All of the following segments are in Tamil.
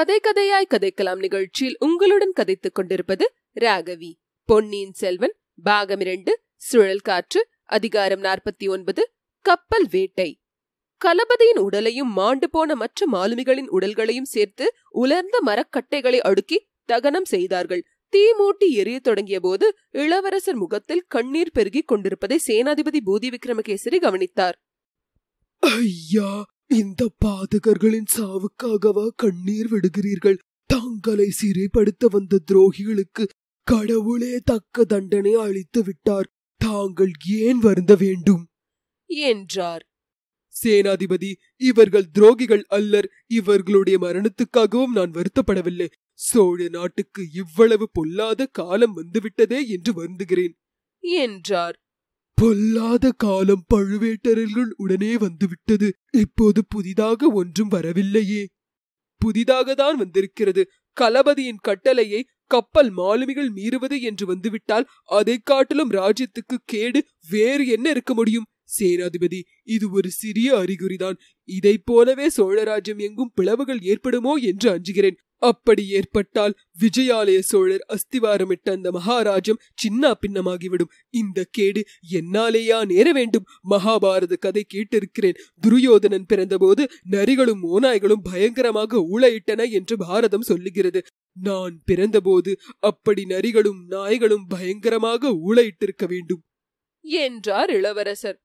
கதை கதையாய் கதைக்கலாம் நிகழ்ச்சியில் உங்களுடன் கதைத்துக் கொண்டிருப்பது ராகவி பொன்னியின் செல்வன் பாகம் இரண்டு சுழல் காற்று அதிகாரம் நாற்பத்தி ஒன்பது கப்பல் வேட்டை கலபதியின் உடலையும் மாண்டு போன மற்ற மாலுமிகளின் உடல்களையும் சேர்த்து உலர்ந்த மரக்கட்டைகளை அடுக்கி தகனம் செய்தார்கள் தீ மூட்டி எரிய தொடங்கிய போது இளவரசர் முகத்தில் கண்ணீர் பெருகிக் கொண்டிருப்பதை சேனாதிபதி பூதி விக்ரமகேசரி கவனித்தார் ஐயா இந்த பாதகர்களின் சாவுக்காகவா கண்ணீர் விடுகிறீர்கள் தாங்களை சிறைப்படுத்த வந்த துரோகிகளுக்கு கடவுளே தக்க தண்டனை அளித்து விட்டார் தாங்கள் ஏன் வருந்த வேண்டும் என்றார் சேனாதிபதி இவர்கள் துரோகிகள் அல்லர் இவர்களுடைய மரணத்துக்காகவும் நான் வருத்தப்படவில்லை சோழ நாட்டுக்கு இவ்வளவு பொல்லாத காலம் வந்துவிட்டதே என்று வருந்துகிறேன் என்றார் பொல்லாத காலம் பழுவேட்டரர்கள் உடனே வந்துவிட்டது இப்போது புதிதாக ஒன்றும் வரவில்லையே புதிதாக தான் வந்திருக்கிறது களபதியின் கட்டளையை கப்பல் மாலுமிகள் மீறுவது என்று வந்துவிட்டால் அதை காட்டிலும் ராஜ்யத்துக்கு கேடு வேறு என்ன இருக்க முடியும் சேனாதிபதி இது ஒரு சிறிய அறிகுறிதான் இதை போலவே சோழராஜ்யம் எங்கும் பிளவுகள் ஏற்படுமோ என்று அஞ்சுகிறேன் அப்படி ஏற்பட்டால் விஜயாலய சோழர் அஸ்திவாரமிட்ட அந்த மகாராஜம் சின்ன பின்னமாகிவிடும் இந்த கேடு என்னாலேயா நேர வேண்டும் மகாபாரத கதை கேட்டிருக்கிறேன் துரியோதனன் பிறந்தபோது நரிகளும் ஓநாய்களும் பயங்கரமாக ஊழையிட்டன என்று பாரதம் சொல்லுகிறது நான் பிறந்தபோது அப்படி நரிகளும் நாய்களும் பயங்கரமாக ஊழையிட்டிருக்க வேண்டும் என்றார் இளவரசர்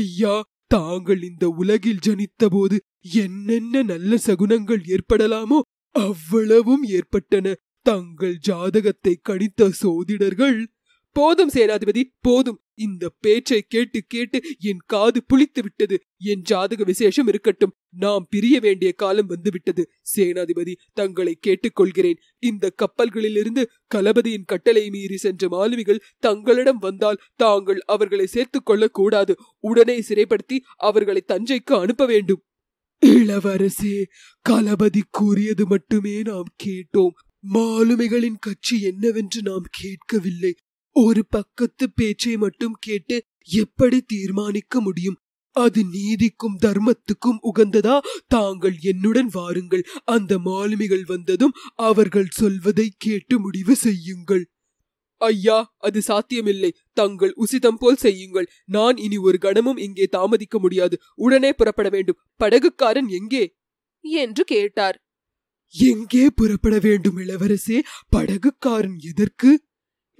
ஐயா தாங்கள் இந்த உலகில் ஜனித்தபோது என்னென்ன நல்ல சகுனங்கள் ஏற்படலாமோ அவ்வளவும் ஏற்பட்டன தங்கள் ஜாதகத்தை கணித்த சோதிடர்கள் போதும் சேனாதிபதி போதும் இந்த பேச்சை கேட்டு கேட்டு என் காது புளித்து விட்டது என் ஜாதக விசேஷம் இருக்கட்டும் நாம் பிரிய வேண்டிய காலம் வந்துவிட்டது சேனாதிபதி தங்களை கேட்டுக்கொள்கிறேன் இந்த கப்பல்களிலிருந்து கலபதியின் கட்டளை மீறி சென்ற மாலுமிகள் தங்களிடம் வந்தால் தாங்கள் அவர்களை சேர்த்துக் கொள்ளக்கூடாது உடனே சிறைப்படுத்தி அவர்களை தஞ்சைக்கு அனுப்ப வேண்டும் இளவரசே களபதி கூறியது மட்டுமே நாம் கேட்டோம் மாலுமிகளின் கட்சி என்னவென்று நாம் கேட்கவில்லை ஒரு பக்கத்து பேச்சை மட்டும் கேட்டு எப்படி தீர்மானிக்க முடியும் அது நீதிக்கும் தர்மத்துக்கும் உகந்ததா தாங்கள் என்னுடன் வாருங்கள் அந்த மாலுமிகள் வந்ததும் அவர்கள் சொல்வதை கேட்டு முடிவு செய்யுங்கள் ஐயா அது சாத்தியமில்லை தங்கள் உசிதம் போல் செய்யுங்கள் நான் இனி ஒரு கணமும் இங்கே தாமதிக்க முடியாது உடனே புறப்பட வேண்டும் படகுக்காரன் எங்கே என்று கேட்டார் எங்கே புறப்பட வேண்டும் இளவரசே படகுக்காரன் எதற்கு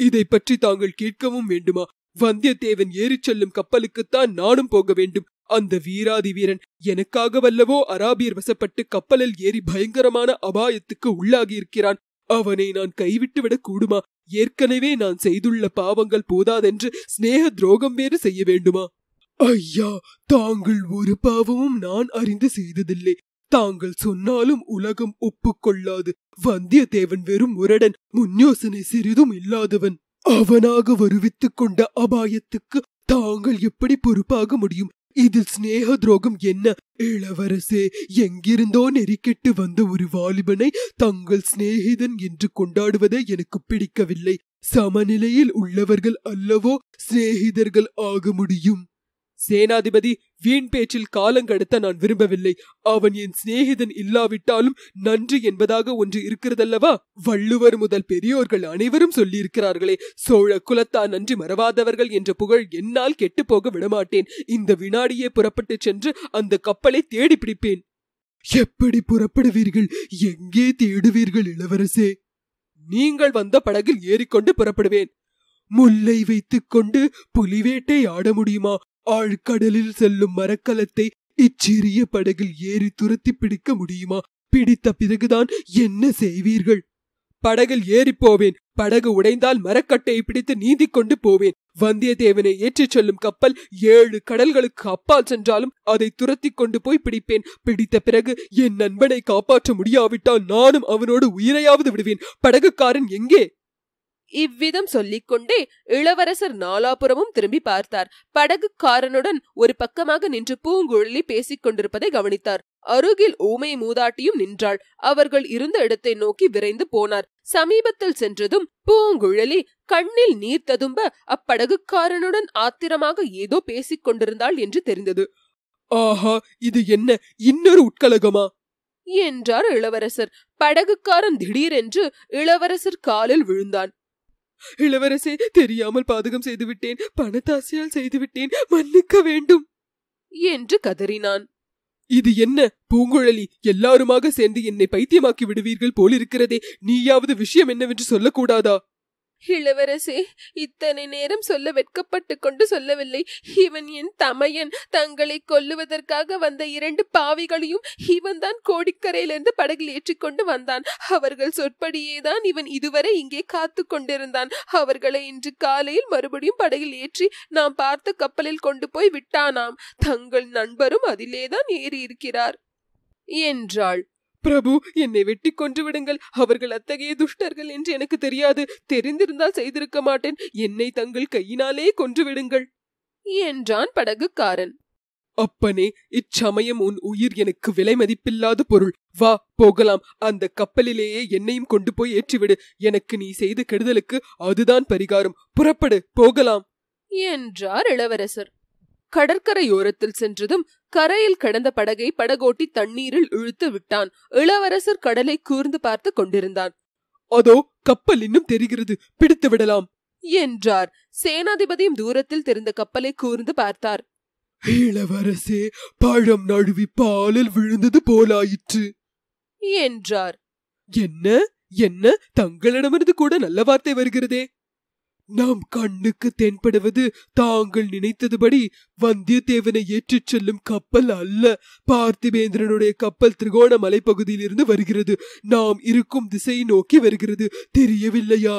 இதை பற்றி தாங்கள் கேட்கவும் வேண்டுமா வந்தியத்தேவன் ஏறிச் செல்லும் கப்பலுக்குத்தான் நானும் போக வேண்டும் அந்த வீராதி வீரன் எனக்காக வல்லவோ அராபியர் வசப்பட்டு கப்பலில் ஏறி பயங்கரமான அபாயத்துக்கு உள்ளாகியிருக்கிறான் அவனை நான் கைவிட்டுவிடக் கூடுமா ஏற்கனவே நான் செய்துள்ள பாவங்கள் போதாதென்று சிநேக துரோகம் வேறு செய்ய வேண்டுமா ஐயா தாங்கள் ஒரு பாவமும் நான் அறிந்து செய்ததில்லை தாங்கள் சொன்னாலும் உலகம் ஒப்புக்கொள்ளாது வந்தியத்தேவன் வெறும் முரடன் முன்யோசனை சிறிதும் இல்லாதவன் அவனாக வருவித்துக் கொண்ட அபாயத்துக்கு தாங்கள் எப்படி பொறுப்பாக முடியும் இதில் சிநேக துரோகம் என்ன இளவரசே எங்கிருந்தோ நெறிக்கெட்டு வந்த ஒரு வாலிபனை தங்கள் சிநேகிதன் என்று கொண்டாடுவதே எனக்கு பிடிக்கவில்லை சமநிலையில் உள்ளவர்கள் அல்லவோ சிநேகிதர்கள் ஆக முடியும் சேனாதிபதி வீண் பேச்சில் காலங்கடத்த நான் விரும்பவில்லை அவன் என் சிநேகிதன் இல்லாவிட்டாலும் நன்றி என்பதாக ஒன்று இருக்கிறதல்லவா வள்ளுவர் முதல் பெரியோர்கள் அனைவரும் சொல்லியிருக்கிறார்களே சோழ குலத்தா நன்றி மறவாதவர்கள் என்ற புகழ் என்னால் கெட்டுப்போக விடமாட்டேன் இந்த வினாடியே புறப்பட்டு சென்று அந்த கப்பலை தேடி பிடிப்பேன் எப்படி புறப்படுவீர்கள் எங்கே தேடுவீர்கள் இளவரசே நீங்கள் வந்த படகில் ஏறிக்கொண்டு புறப்படுவேன் முல்லை வைத்துக்கொண்டு புலிவேட்டை ஆட முடியுமா ஆழ்கடலில் செல்லும் மரக்கலத்தை இச்சிறிய படகில் ஏறி துரத்தி பிடிக்க முடியுமா பிடித்த பிறகுதான் என்ன செய்வீர்கள் படகில் ஏறி போவேன் படகு உடைந்தால் மரக்கட்டையை பிடித்து நீந்திக் கொண்டு போவேன் வந்தியத்தேவனை ஏற்றிச் செல்லும் கப்பல் ஏழு கடல்களுக்கு அப்பால் சென்றாலும் அதை துரத்தி கொண்டு போய் பிடிப்பேன் பிடித்த பிறகு என் நண்பனை காப்பாற்ற முடியாவிட்டால் நானும் அவனோடு உயிரையாவது விடுவேன் படகுக்காரன் எங்கே இவ்விதம் சொல்லிக்கொண்டே இளவரசர் நாலாபுரமும் திரும்பி பார்த்தார் படகுக்காரனுடன் ஒரு பக்கமாக நின்று பூங்குழலி பேசிக் கொண்டிருப்பதை கவனித்தார் அருகில் ஊமை மூதாட்டியும் நின்றாள் அவர்கள் இருந்த இடத்தை நோக்கி விரைந்து போனார் சமீபத்தில் சென்றதும் பூங்குழலி கண்ணில் நீர் ததும்ப அப்படகுக்காரனுடன் ஆத்திரமாக ஏதோ பேசிக் கொண்டிருந்தாள் என்று தெரிந்தது ஆஹா இது என்ன இன்னொரு உட்கலகமா என்றார் இளவரசர் படகுக்காரன் திடீரென்று இளவரசர் காலில் விழுந்தான் இளவரசே தெரியாமல் பாதகம் செய்துவிட்டேன் பணத்தாசையால் செய்துவிட்டேன் மன்னிக்க வேண்டும் என்று கதறினான் இது என்ன பூங்குழலி எல்லாருமாக சேர்ந்து என்னை பைத்தியமாக்கி விடுவீர்கள் போலிருக்கிறதே நீயாவது விஷயம் என்னவென்று சொல்லக்கூடாதா இளவரசே இத்தனை நேரம் சொல்ல வெட்கப்பட்டு கொண்டு சொல்லவில்லை இவன் என் தமையன் தங்களை கொல்லுவதற்காக வந்த இரண்டு பாவிகளையும் இவன்தான் கோடிக்கரையிலிருந்து படகில் ஏற்றிக்கொண்டு வந்தான் அவர்கள் சொற்படியேதான் இவன் இதுவரை இங்கே காத்து கொண்டிருந்தான் அவர்களை இன்று காலையில் மறுபடியும் படகில் ஏற்றி நாம் பார்த்த கப்பலில் கொண்டு போய் விட்டானாம் தங்கள் நண்பரும் அதிலேதான் ஏறி இருக்கிறார் என்றாள் பிரபு என்னை வெட்டி கொன்று விடுங்கள் அவர்கள் அத்தகைய துஷ்டர்கள் என்று எனக்கு தெரியாது தெரிந்திருந்தால் செய்திருக்க மாட்டேன் என்னை தங்கள் கையினாலே கொன்று விடுங்கள் என்றான் படகுக்காரன் அப்பனே இச்சமயம் உன் உயிர் எனக்கு விலை மதிப்பில்லாத பொருள் வா போகலாம் அந்த கப்பலிலேயே என்னையும் கொண்டு போய் ஏற்றிவிடு எனக்கு நீ செய்த கெடுதலுக்கு அதுதான் பரிகாரம் புறப்படு போகலாம் என்றார் இளவரசர் கடற்கரையோரத்தில் சென்றதும் கரையில் கடந்த படகை படகோட்டி தண்ணீரில் இழுத்து விட்டான் இளவரசர் கடலை கூர்ந்து பார்த்து கொண்டிருந்தான் அதோ கப்பல் இன்னும் தெரிகிறது பிடித்து விடலாம் என்றார் சேனாதிபதியும் தூரத்தில் தெரிந்த கப்பலை கூர்ந்து பார்த்தார் இளவரசே பழம் நழுவி பாலில் விழுந்தது போலாயிற்று என்றார் என்ன என்ன தங்களிடமிருந்து கூட நல்ல வார்த்தை வருகிறதே நாம் கண்ணுக்கு தென்படுவது தாங்கள் நினைத்ததுபடி வந்தியத்தேவனை ஏற்றிச் செல்லும் கப்பல் அல்ல பார்த்திபேந்திரனுடைய கப்பல் திரிகோண மலைப்பகுதியிலிருந்து வருகிறது நாம் இருக்கும் திசையை நோக்கி வருகிறது தெரியவில்லையா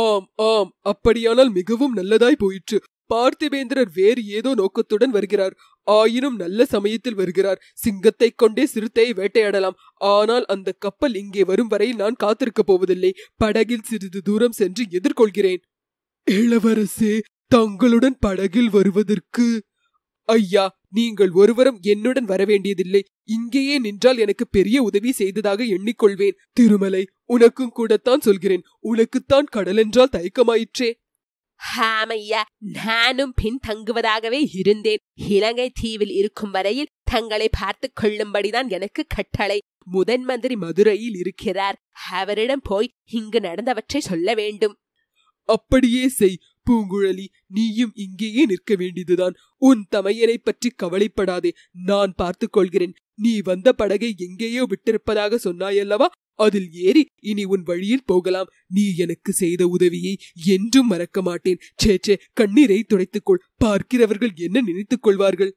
ஆம் ஆம் அப்படியானால் மிகவும் நல்லதாய் போயிற்று பார்த்திபேந்திரர் வேறு ஏதோ நோக்கத்துடன் வருகிறார் ஆயினும் நல்ல சமயத்தில் வருகிறார் சிங்கத்தை கொண்டே சிறுத்தையை வேட்டையாடலாம் ஆனால் அந்த கப்பல் இங்கே வரும் வரை நான் காத்திருக்கப் போவதில்லை படகில் சிறிது தூரம் சென்று எதிர்கொள்கிறேன் இளவரசே தங்களுடன் படகில் வருவதற்கு ஐயா நீங்கள் ஒருவரும் என்னுடன் வரவேண்டியதில்லை இங்கேயே நின்றால் எனக்கு பெரிய உதவி செய்ததாக எண்ணிக்கொள்வேன் திருமலை உனக்கும் கூடத்தான் சொல்கிறேன் உனக்குத்தான் கடலென்றால் தயக்கமாயிற்றே ஹாமையா நானும் பின் தங்குவதாகவே இருந்தேன் இலங்கை தீவில் இருக்கும் வரையில் தங்களை பார்த்து கொள்ளும்படிதான் எனக்கு கட்டளை முதன் மந்திரி மதுரையில் இருக்கிறார் அவரிடம் போய் இங்கு நடந்தவற்றை சொல்ல வேண்டும் அப்படியே செய் பூங்குழலி நீயும் இங்கேயே நிற்க வேண்டியதுதான் உன் தமையனை பற்றி கவலைப்படாதே நான் பார்த்துக் கொள்கிறேன் நீ வந்த படகை எங்கேயோ விட்டிருப்பதாக சொன்னாயல்லவா அதில் ஏறி இனி உன் வழியில் போகலாம் நீ எனக்கு செய்த உதவியை என்றும் மறக்க மாட்டேன் சேச்சே கண்ணீரை துடைத்துக்கொள் பார்க்கிறவர்கள் என்ன நினைத்துக் கொள்வார்கள்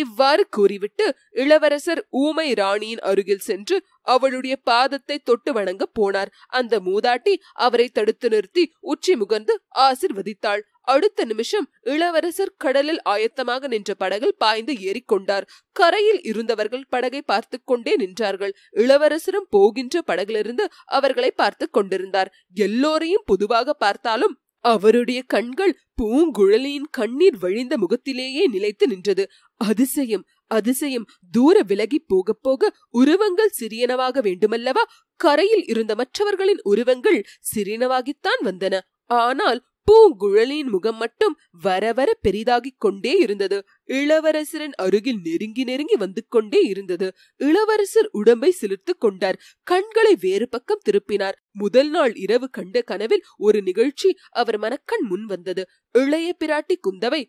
இவ்வாறு கூறிவிட்டு இளவரசர் ஊமை ராணியின் அருகில் சென்று அவளுடைய பாதத்தை தொட்டு வணங்க போனார் அந்த மூதாட்டி அவரை தடுத்து நிறுத்தி உச்சி முகர்ந்து ஆசிர்வதித்தாள் அடுத்த நிமிஷம் இளவரசர் கடலில் ஆயத்தமாக நின்ற படகில் பாய்ந்து ஏறிக்கொண்டார் கரையில் இருந்தவர்கள் படகை பார்த்து கொண்டே நின்றார்கள் இளவரசரும் போகின்ற படகிலிருந்து அவர்களை பார்த்து கொண்டிருந்தார் எல்லோரையும் பொதுவாக பார்த்தாலும் அவருடைய கண்கள் பூங்குழலியின் கண்ணீர் வழிந்த முகத்திலேயே நிலைத்து நின்றது அதிசயம் அதிசயம் தூர விலகி போக போக உருவங்கள் சிறியனவாக வேண்டுமல்லவா கரையில் இருந்த மற்றவர்களின் உருவங்கள் சிறியனவாகித்தான் வந்தன ஆனால் பூங்குழலியின் முகம் மட்டும் வர வர பெரிதாகிக் கொண்டே இருந்தது இளவரசரின் அருகில் நெருங்கி நெருங்கி வந்து கொண்டே இருந்தது இளவரசர் உடம்பை சிலிர்த்து கொண்டார் கண்களை வேறு பக்கம் திருப்பினார் முதல் நாள் இரவு கண்ட கனவில் ஒரு நிகழ்ச்சி அவர் மனக்கண் முன் வந்தது இளைய பிராட்டி குந்தவை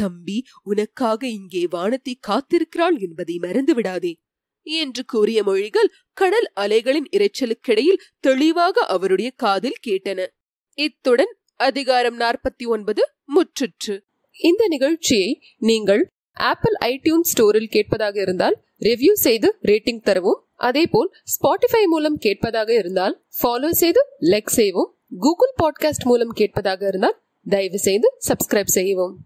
தம்பி உனக்காக இங்கே வானத்தை காத்திருக்கிறாள் என்பதை மறந்து விடாதே என்று கூறிய மொழிகள் கடல் அலைகளின் இரைச்சலுக்கிடையில் தெளிவாக அவருடைய காதில் கேட்டன இத்துடன் அதிகாரம் நாற்பத்தி ஒன்பது முற்றுற்று இந்த நிகழ்ச்சியை நீங்கள் ஆப்பிள் ஐடியூன் ஸ்டோரில் கேட்பதாக இருந்தால் ரிவ்யூ செய்து ரேட்டிங் தரவும் அதேபோல் ஸ்பாட்டிஃபை மூலம் கேட்பதாக இருந்தால் ஃபாலோ செய்து லைக் செய்வோம் கூகுள் பாட்காஸ்ட் மூலம் கேட்பதாக இருந்தால் தயவு செய்து சப்ஸ்கிரைப் செய்யவும்